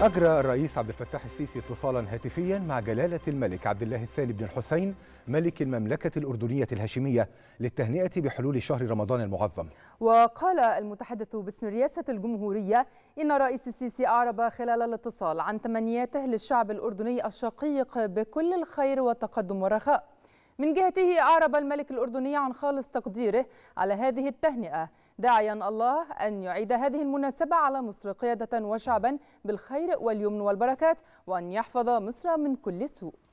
أجرى الرئيس عبد الفتاح السيسي اتصالا هاتفيا مع جلالة الملك عبد الله الثاني بن الحسين ملك المملكة الأردنية الهاشمية للتهنئة بحلول شهر رمضان المعظم وقال المتحدث باسم رئاسة الجمهورية إن الرئيس السيسي أعرب خلال الاتصال عن تمنياته للشعب الأردني الشقيق بكل الخير والتقدم والرخاء من جهته أعرب الملك الأردني عن خالص تقديره على هذه التهنئة داعيا الله أن يعيد هذه المناسبة على مصر قيادة وشعبا بالخير واليمن والبركات وأن يحفظ مصر من كل سوء